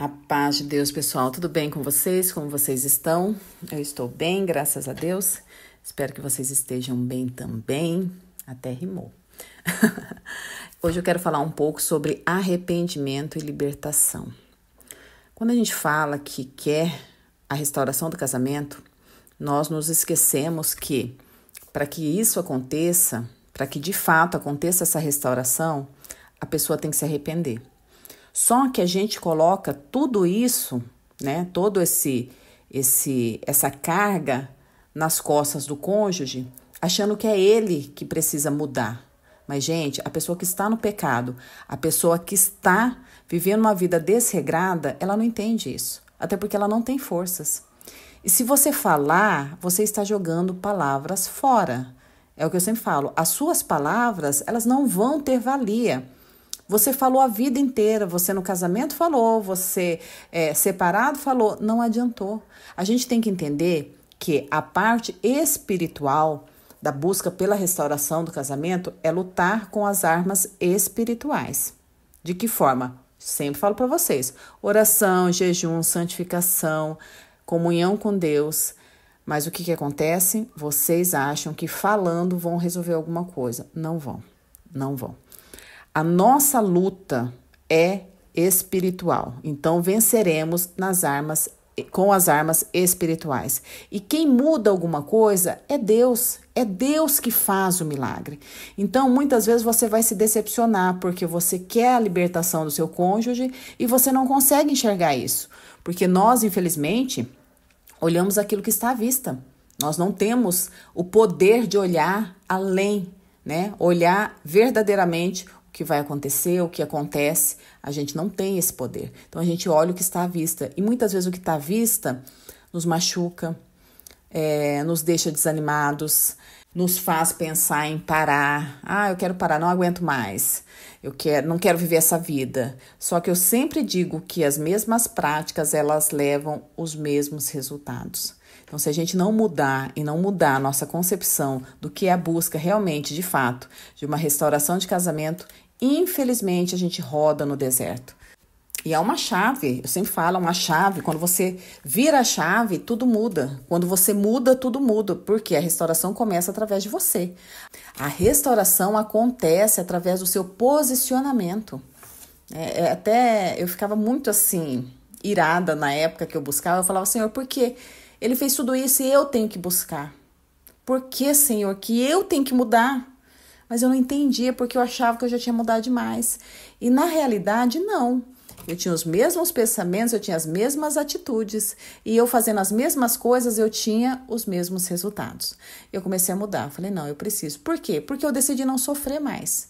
A paz de Deus, pessoal. Tudo bem com vocês? Como vocês estão? Eu estou bem, graças a Deus. Espero que vocês estejam bem também. Até rimou. Hoje eu quero falar um pouco sobre arrependimento e libertação. Quando a gente fala que quer a restauração do casamento, nós nos esquecemos que para que isso aconteça, para que de fato aconteça essa restauração, a pessoa tem que se arrepender. Só que a gente coloca tudo isso, né, todo esse esse essa carga nas costas do cônjuge, achando que é ele que precisa mudar. Mas gente, a pessoa que está no pecado, a pessoa que está vivendo uma vida desregrada, ela não entende isso, até porque ela não tem forças. E se você falar, você está jogando palavras fora. É o que eu sempre falo, as suas palavras, elas não vão ter valia você falou a vida inteira, você no casamento falou, você é, separado falou, não adiantou. A gente tem que entender que a parte espiritual da busca pela restauração do casamento é lutar com as armas espirituais. De que forma? Sempre falo para vocês: oração, jejum, santificação, comunhão com Deus. Mas o que, que acontece? Vocês acham que falando vão resolver alguma coisa. Não vão, não vão. A nossa luta é espiritual. Então venceremos nas armas com as armas espirituais. E quem muda alguma coisa é Deus, é Deus que faz o milagre. Então, muitas vezes você vai se decepcionar porque você quer a libertação do seu cônjuge e você não consegue enxergar isso, porque nós, infelizmente, olhamos aquilo que está à vista. Nós não temos o poder de olhar além, né? Olhar verdadeiramente que vai acontecer, o que acontece. A gente não tem esse poder. Então a gente olha o que está à vista. E muitas vezes o que está à vista nos machuca, é, nos deixa desanimados, nos faz pensar em parar. Ah, eu quero parar, não aguento mais. Eu quero, não quero viver essa vida. Só que eu sempre digo que as mesmas práticas elas levam os mesmos resultados. Então, se a gente não mudar e não mudar a nossa concepção do que é a busca realmente, de fato, de uma restauração de casamento, Infelizmente, a gente roda no deserto. E é uma chave, eu sempre falo, uma chave. Quando você vira a chave, tudo muda. Quando você muda, tudo muda, porque a restauração começa através de você. A restauração acontece através do seu posicionamento. É, é até eu ficava muito assim, irada na época que eu buscava. Eu falava, Senhor, por que ele fez tudo isso e eu tenho que buscar? Por que, Senhor, que eu tenho que mudar? mas eu não entendia porque eu achava que eu já tinha mudado demais. E na realidade, não. Eu tinha os mesmos pensamentos, eu tinha as mesmas atitudes e eu fazendo as mesmas coisas, eu tinha os mesmos resultados. Eu comecei a mudar, falei: "Não, eu preciso". Por quê? Porque eu decidi não sofrer mais.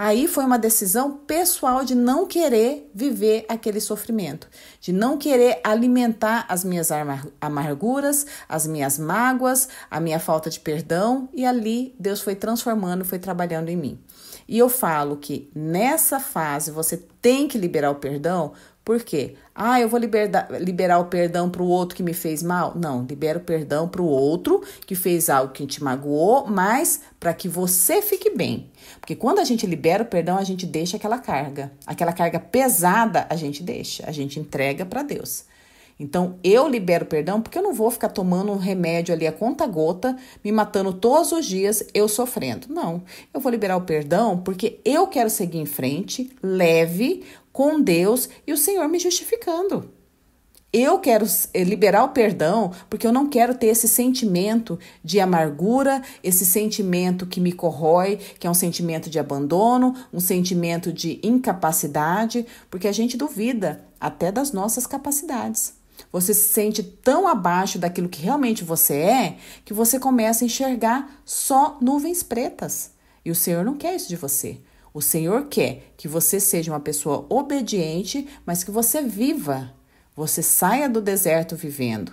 Aí foi uma decisão pessoal de não querer viver aquele sofrimento, de não querer alimentar as minhas amarguras, as minhas mágoas, a minha falta de perdão, e ali Deus foi transformando, foi trabalhando em mim. E eu falo que nessa fase você tem que liberar o perdão, por quê? Ah, eu vou liberar, liberar o perdão para o outro que me fez mal? Não, libera o perdão para o outro que fez algo que te magoou, mas para que você fique bem. Porque quando a gente libera o perdão, a gente deixa aquela carga. Aquela carga pesada a gente deixa, a gente entrega para Deus. Então eu libero perdão porque eu não vou ficar tomando um remédio ali a conta gota, me matando todos os dias, eu sofrendo. Não, eu vou liberar o perdão porque eu quero seguir em frente, leve, com Deus e o Senhor me justificando. Eu quero eh, liberar o perdão porque eu não quero ter esse sentimento de amargura, esse sentimento que me corrói, que é um sentimento de abandono, um sentimento de incapacidade, porque a gente duvida até das nossas capacidades. Você se sente tão abaixo daquilo que realmente você é que você começa a enxergar só nuvens pretas. E o Senhor não quer isso de você. O Senhor quer que você seja uma pessoa obediente, mas que você viva. Você saia do deserto vivendo.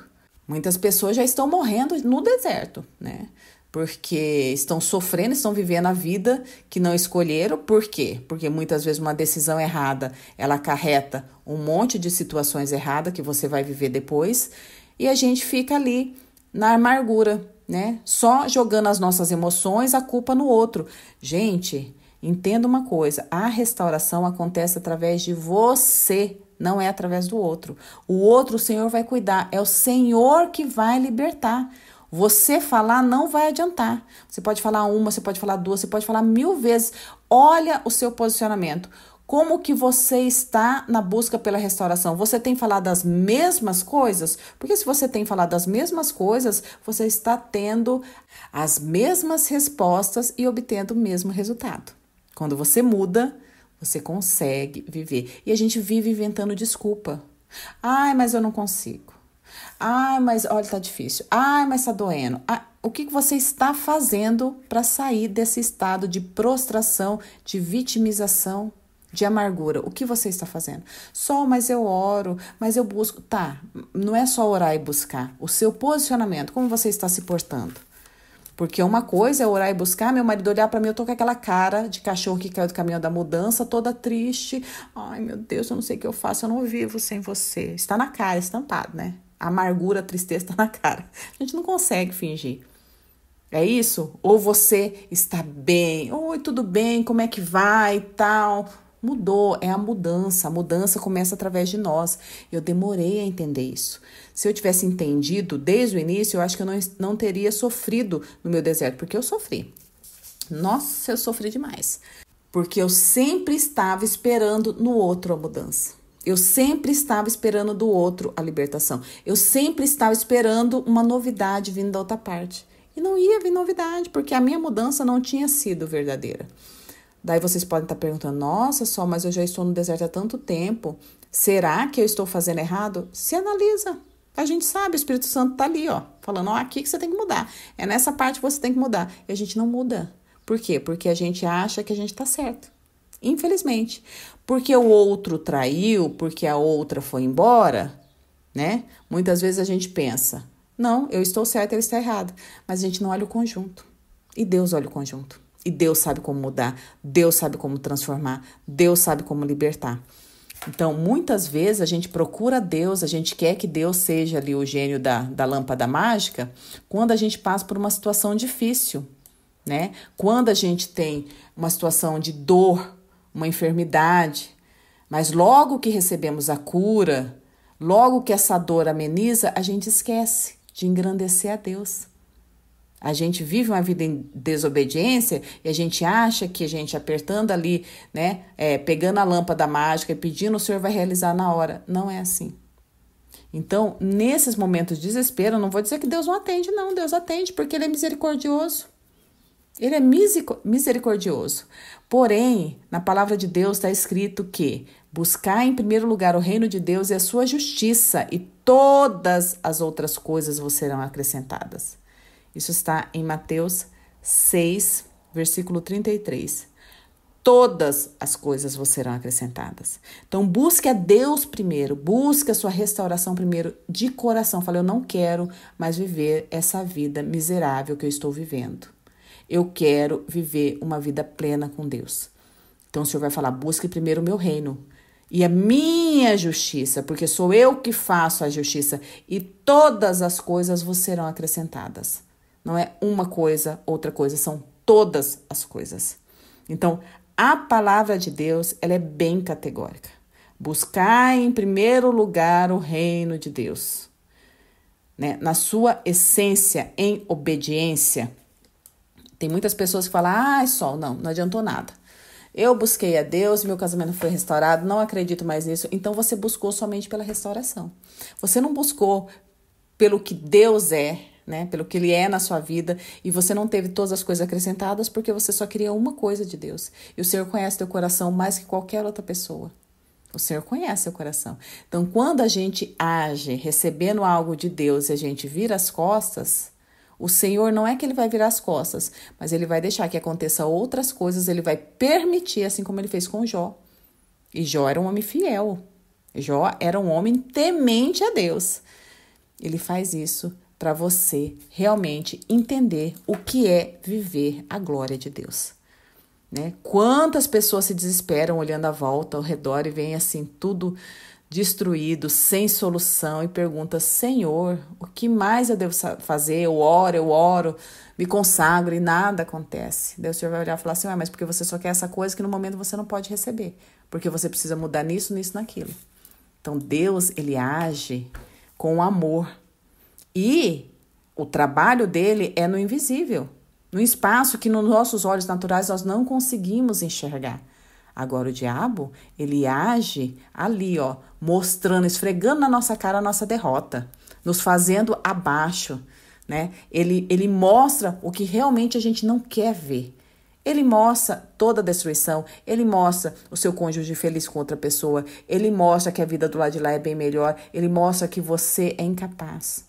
Muitas pessoas já estão morrendo no deserto, né? porque estão sofrendo, estão vivendo a vida que não escolheram. Por quê? Porque muitas vezes uma decisão errada, ela acarreta um monte de situações erradas que você vai viver depois, e a gente fica ali na amargura, né? Só jogando as nossas emoções, a culpa no outro. Gente, entenda uma coisa, a restauração acontece através de você, não é através do outro. O outro o Senhor vai cuidar, é o Senhor que vai libertar. Você falar não vai adiantar. Você pode falar uma, você pode falar duas, você pode falar mil vezes. Olha o seu posicionamento. Como que você está na busca pela restauração? Você tem falado as mesmas coisas? Porque se você tem falado as mesmas coisas, você está tendo as mesmas respostas e obtendo o mesmo resultado. Quando você muda, você consegue viver. E a gente vive inventando desculpa. Ai, mas eu não consigo. Ah, mas olha, tá difícil. Ah, mas tá doendo. Ah, o que você está fazendo para sair desse estado de prostração, de vitimização, de amargura? O que você está fazendo? Só, mas eu oro, mas eu busco. Tá, não é só orar e buscar. O seu posicionamento, como você está se portando? Porque uma coisa é orar e buscar, meu marido olhar para mim, eu tô com aquela cara de cachorro que caiu do caminho da mudança, toda triste. Ai, meu Deus, eu não sei o que eu faço, eu não vivo sem você. Está na cara, estampado, né? amargura, a tristeza tá na cara. A gente não consegue fingir. É isso? Ou você está bem, oi, tudo bem, como é que vai e tal. Mudou, é a mudança. A mudança começa através de nós. Eu demorei a entender isso. Se eu tivesse entendido desde o início, eu acho que eu não, não teria sofrido no meu deserto, porque eu sofri. Nossa, eu sofri demais. Porque eu sempre estava esperando no outro a mudança. Eu sempre estava esperando do outro a libertação. Eu sempre estava esperando uma novidade vindo da outra parte. E não ia vir novidade, porque a minha mudança não tinha sido verdadeira. Daí vocês podem estar perguntando: nossa, só, mas eu já estou no deserto há tanto tempo. Será que eu estou fazendo errado? Se analisa. A gente sabe, o Espírito Santo está ali, ó, falando: ó, aqui que você tem que mudar. É nessa parte que você tem que mudar. E a gente não muda. Por quê? Porque a gente acha que a gente está certo. Infelizmente, porque o outro traiu, porque a outra foi embora, né? Muitas vezes a gente pensa, não, eu estou certa, ele está errado. Mas a gente não olha o conjunto. E Deus olha o conjunto. E Deus sabe como mudar, Deus sabe como transformar, Deus sabe como libertar. Então, muitas vezes a gente procura Deus, a gente quer que Deus seja ali o gênio da, da lâmpada mágica, quando a gente passa por uma situação difícil, né? Quando a gente tem uma situação de dor uma enfermidade. Mas logo que recebemos a cura, logo que essa dor ameniza, a gente esquece de engrandecer a Deus. A gente vive uma vida em desobediência e a gente acha que a gente apertando ali, né, é, pegando a lâmpada mágica e pedindo, o Senhor vai realizar na hora. Não é assim. Então, nesses momentos de desespero, não vou dizer que Deus não atende, não. Deus atende porque Ele é misericordioso. Ele é misericordioso. Porém, na palavra de Deus está escrito que buscar em primeiro lugar o reino de Deus e a sua justiça, e todas as outras coisas vos serão acrescentadas. Isso está em Mateus 6, versículo 33. Todas as coisas vos serão acrescentadas. Então, busque a Deus primeiro, busque a sua restauração primeiro de coração. Falei, eu não quero mais viver essa vida miserável que eu estou vivendo. Eu quero viver uma vida plena com Deus. Então o Senhor vai falar: busque primeiro o meu reino e a minha justiça, porque sou eu que faço a justiça, e todas as coisas vos serão acrescentadas. Não é uma coisa, outra coisa, são todas as coisas. Então, a palavra de Deus, ela é bem categórica. Buscar em primeiro lugar o reino de Deus. Né? Na sua essência, em obediência, tem muitas pessoas que falam: ai, sol, não, não adiantou nada. Eu busquei a Deus, meu casamento foi restaurado, não acredito mais nisso. Então você buscou somente pela restauração. Você não buscou pelo que Deus é, né? Pelo que ele é na sua vida e você não teve todas as coisas acrescentadas porque você só queria uma coisa de Deus. E o Senhor conhece teu coração mais que qualquer outra pessoa. O Senhor conhece o coração. Então, quando a gente age recebendo algo de Deus e a gente vira as costas, o Senhor não é que ele vai virar as costas, mas ele vai deixar que aconteça outras coisas, ele vai permitir, assim como ele fez com Jó. E Jó era um homem fiel. Jó era um homem temente a Deus. Ele faz isso para você realmente entender o que é viver a glória de Deus. Né? Quantas pessoas se desesperam olhando à volta, ao redor e veem assim tudo destruído, sem solução, e pergunta: Senhor, o que mais eu devo fazer? Eu oro, eu oro, me consagro e nada acontece. Daí o Senhor vai olhar e falar assim: ah, mas porque você só quer essa coisa que no momento você não pode receber, porque você precisa mudar nisso, nisso, naquilo. Então Deus, ele age com amor. E o trabalho dele é no invisível, no espaço que nos nossos olhos naturais nós não conseguimos enxergar. Agora o diabo, ele age ali, ó, mostrando, esfregando na nossa cara a nossa derrota, nos fazendo abaixo, né? Ele, ele mostra o que realmente a gente não quer ver. Ele mostra toda a destruição, ele mostra o seu cônjuge feliz com outra pessoa, ele mostra que a vida do lado de lá é bem melhor, ele mostra que você é incapaz.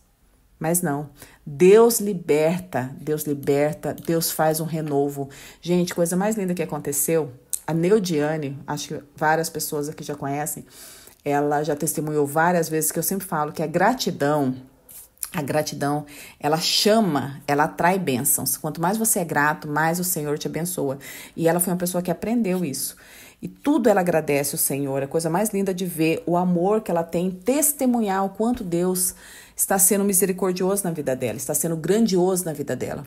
Mas não, Deus liberta, Deus liberta, Deus faz um renovo. Gente, coisa mais linda que aconteceu a Neudiane, acho que várias pessoas aqui já conhecem, ela já testemunhou várias vezes que eu sempre falo que a gratidão, a gratidão, ela chama, ela atrai bênçãos. Quanto mais você é grato, mais o Senhor te abençoa. E ela foi uma pessoa que aprendeu isso. E tudo ela agradece o Senhor. A coisa mais linda de ver o amor que ela tem, testemunhar o quanto Deus está sendo misericordioso na vida dela, está sendo grandioso na vida dela.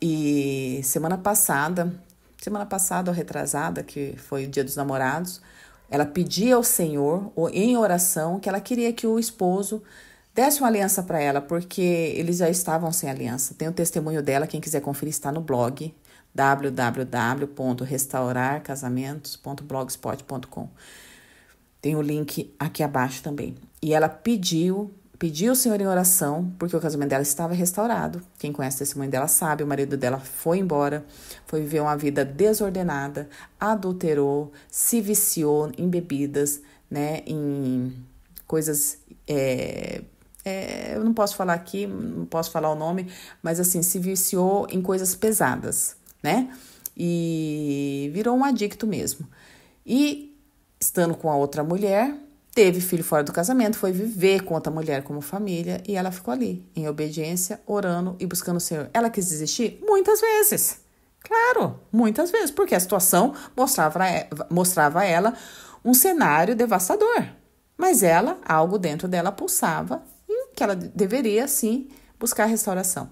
E semana passada, semana passada ou retrasada, que foi o Dia dos Namorados, ela pedia ao Senhor, em oração, que ela queria que o esposo desse uma aliança para ela, porque eles já estavam sem aliança. Tem o testemunho dela, quem quiser conferir está no blog www.restaurarcasamentos.blogspot.com. Tem o link aqui abaixo também. E ela pediu Pediu o Senhor em oração, porque o casamento dela estava restaurado. Quem conhece o testemunho dela sabe, o marido dela foi embora, foi viver uma vida desordenada, adulterou, se viciou em bebidas, né, em coisas é, é, eu não posso falar aqui, não posso falar o nome, mas assim, se viciou em coisas pesadas, né? E virou um adicto mesmo. E estando com a outra mulher, teve filho fora do casamento, foi viver com outra mulher como família e ela ficou ali, em obediência, orando e buscando o Senhor. Ela quis desistir? Muitas vezes. Claro, muitas vezes, porque a situação mostrava, eh, mostrava a ela um cenário devastador. Mas ela, algo dentro dela pulsava e que ela deveria sim buscar restauração.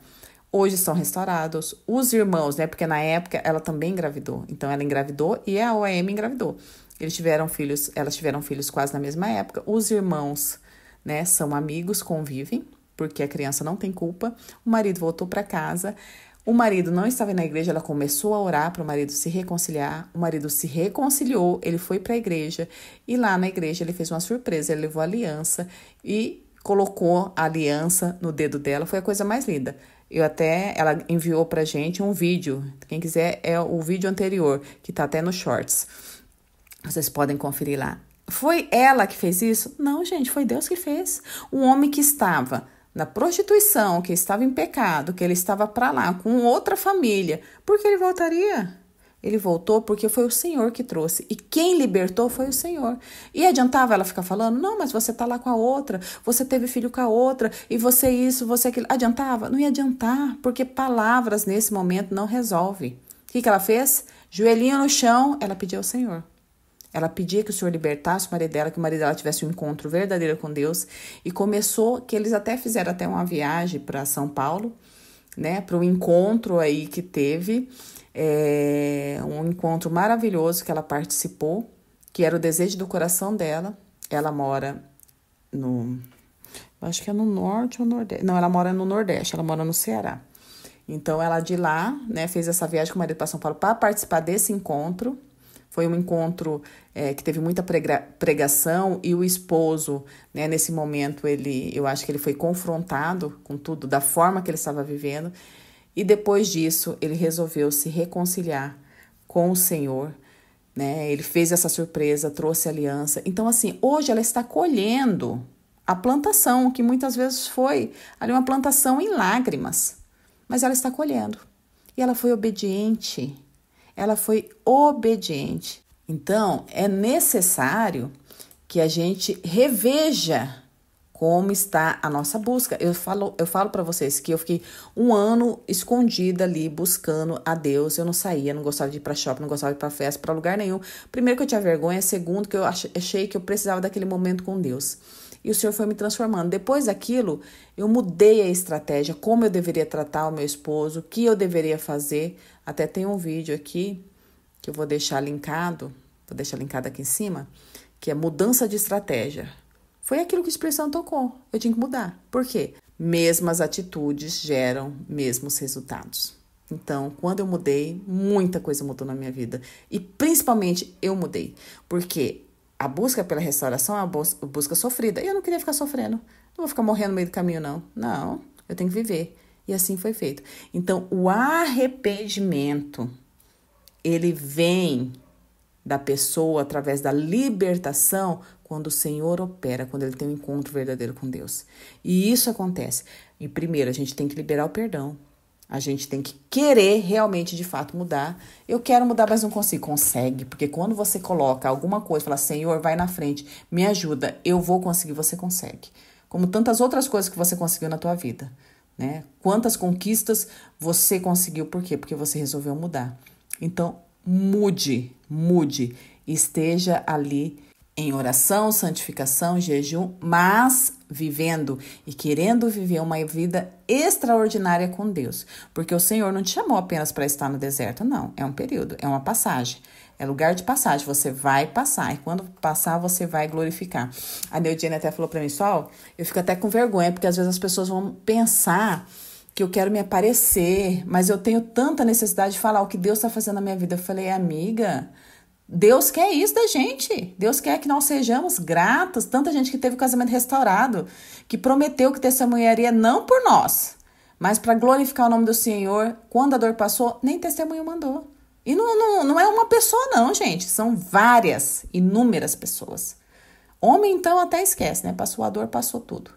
Hoje são restaurados os irmãos, né? Porque na época ela também engravidou. Então ela engravidou e a OAM engravidou. Eles tiveram filhos, elas tiveram filhos quase na mesma época. Os irmãos, né, são amigos, convivem, porque a criança não tem culpa. O marido voltou para casa. O marido não estava na igreja, ela começou a orar para o marido se reconciliar. O marido se reconciliou, ele foi para a igreja e lá na igreja ele fez uma surpresa, ele levou a aliança e colocou a aliança no dedo dela. Foi a coisa mais linda. Eu até ela enviou pra gente um vídeo. Quem quiser é o vídeo anterior, que tá até nos shorts. Vocês podem conferir lá. Foi ela que fez isso? Não, gente, foi Deus que fez. O homem que estava na prostituição, que estava em pecado, que ele estava para lá com outra família, por que ele voltaria? Ele voltou porque foi o Senhor que trouxe. E quem libertou foi o Senhor. E adiantava ela ficar falando: não, mas você tá lá com a outra, você teve filho com a outra, e você isso, você aquilo. Adiantava? Não ia adiantar, porque palavras nesse momento não resolve. O que, que ela fez? Joelhinho no chão, ela pediu ao Senhor. Ela pedia que o Senhor libertasse o marido dela, que o marido dela tivesse um encontro verdadeiro com Deus. E começou que eles até fizeram até uma viagem para São Paulo, né? Para o encontro aí que teve. É, um encontro maravilhoso que ela participou, que era o desejo do coração dela. Ela mora no. Acho que é no norte ou nordeste. Não, ela mora no Nordeste, ela mora no Ceará. Então ela de lá, né, fez essa viagem com o marido para São Paulo para participar desse encontro foi um encontro é, que teve muita pregação e o esposo, né, nesse momento, ele, eu acho que ele foi confrontado com tudo, da forma que ele estava vivendo. E depois disso, ele resolveu se reconciliar com o Senhor. Né? Ele fez essa surpresa, trouxe aliança. Então, assim, hoje ela está colhendo a plantação, que muitas vezes foi ali uma plantação em lágrimas, mas ela está colhendo. E ela foi obediente ela foi obediente. Então, é necessário que a gente reveja como está a nossa busca. Eu falo, eu falo para vocês que eu fiquei um ano escondida ali buscando a Deus. Eu não saía, não gostava de ir para shopping, não gostava de ir para festa, para lugar nenhum. Primeiro que eu tinha vergonha, segundo que eu achei que eu precisava daquele momento com Deus e o Senhor foi me transformando. Depois daquilo, eu mudei a estratégia, como eu deveria tratar o meu esposo, o que eu deveria fazer. Até tem um vídeo aqui que eu vou deixar linkado, vou deixar linkado aqui em cima, que é mudança de estratégia. Foi aquilo que a expressão tocou. Eu tinha que mudar. Por quê? Mesmas atitudes geram mesmos resultados. Então, quando eu mudei, muita coisa mudou na minha vida. E principalmente eu mudei, porque a busca pela restauração é uma busca sofrida. E eu não queria ficar sofrendo. Não vou ficar morrendo no meio do caminho, não. Não, eu tenho que viver. E assim foi feito. Então, o arrependimento, ele vem da pessoa através da libertação quando o Senhor opera, quando ele tem um encontro verdadeiro com Deus. E isso acontece. E primeiro, a gente tem que liberar o perdão. A gente tem que querer realmente, de fato, mudar. Eu quero mudar, mas não consigo. Consegue, porque quando você coloca alguma coisa, fala, Senhor, vai na frente, me ajuda, eu vou conseguir, você consegue. Como tantas outras coisas que você conseguiu na tua vida, né? Quantas conquistas você conseguiu, por quê? Porque você resolveu mudar. Então, mude, mude, esteja ali em oração, santificação, jejum, mas vivendo e querendo viver uma vida extraordinária com Deus. Porque o Senhor não te chamou apenas para estar no deserto, não. É um período, é uma passagem. É lugar de passagem, você vai passar. E quando passar, você vai glorificar. A Neudiane até falou para mim, Sol, eu fico até com vergonha, porque às vezes as pessoas vão pensar que eu quero me aparecer, mas eu tenho tanta necessidade de falar o que Deus está fazendo na minha vida. Eu falei, amiga, Deus quer isso da gente. Deus quer que nós sejamos gratos. Tanta gente que teve o casamento restaurado, que prometeu que testemunharia não por nós, mas para glorificar o nome do Senhor. Quando a dor passou, nem testemunho mandou. E não, não, não é uma pessoa, não, gente. São várias, inúmeras pessoas. Homem, então, até esquece, né? Passou a dor, passou tudo.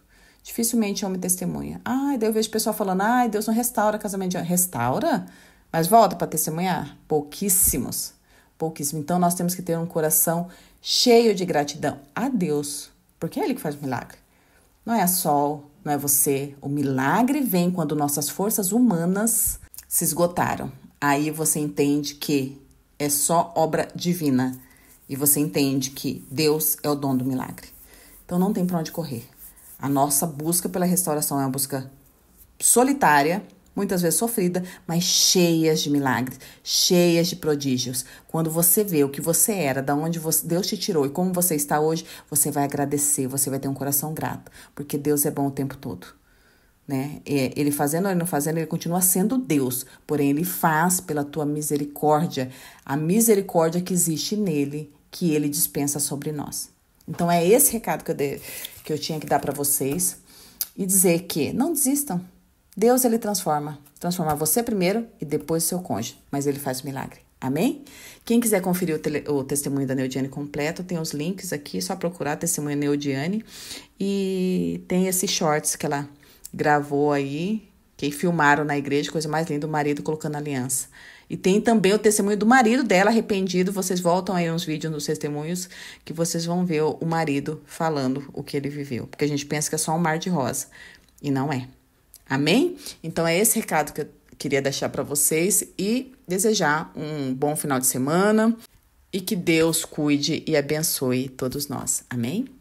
Dificilmente homem testemunha. Ai, daí eu vejo pessoal falando, ai, Deus não restaura casamento de homem. Restaura? Mas volta para testemunhar? Pouquíssimos pouquíssimo. Então nós temos que ter um coração cheio de gratidão a Deus, porque é Ele que faz o milagre. Não é a sol, não é você. O milagre vem quando nossas forças humanas se esgotaram. Aí você entende que é só obra divina e você entende que Deus é o dono do milagre. Então não tem para onde correr. A nossa busca pela restauração é uma busca solitária muitas vezes sofrida, mas cheias de milagres, cheias de prodígios. Quando você vê o que você era, da onde você, Deus te tirou e como você está hoje, você vai agradecer, você vai ter um coração grato, porque Deus é bom o tempo todo. Né? É, ele fazendo ou ele não fazendo, ele continua sendo Deus, porém ele faz pela tua misericórdia, a misericórdia que existe nele, que ele dispensa sobre nós. Então é esse recado que eu, de, que eu tinha que dar para vocês e dizer que não desistam. Deus ele transforma, transforma você primeiro e depois seu cônjuge, mas ele faz o milagre. Amém? Quem quiser conferir o, tele, o testemunho da Neudiane completo, tem os links aqui, é só procurar testemunho Neudiane e tem esses shorts que ela gravou aí, que filmaram na igreja, coisa mais linda, o marido colocando aliança. E tem também o testemunho do marido dela arrependido. Vocês voltam aí uns vídeos nos testemunhos que vocês vão ver o marido falando o que ele viveu. Porque a gente pensa que é só um mar de rosa. E não é. Amém? Então é esse recado que eu queria deixar para vocês e desejar um bom final de semana e que Deus cuide e abençoe todos nós. Amém?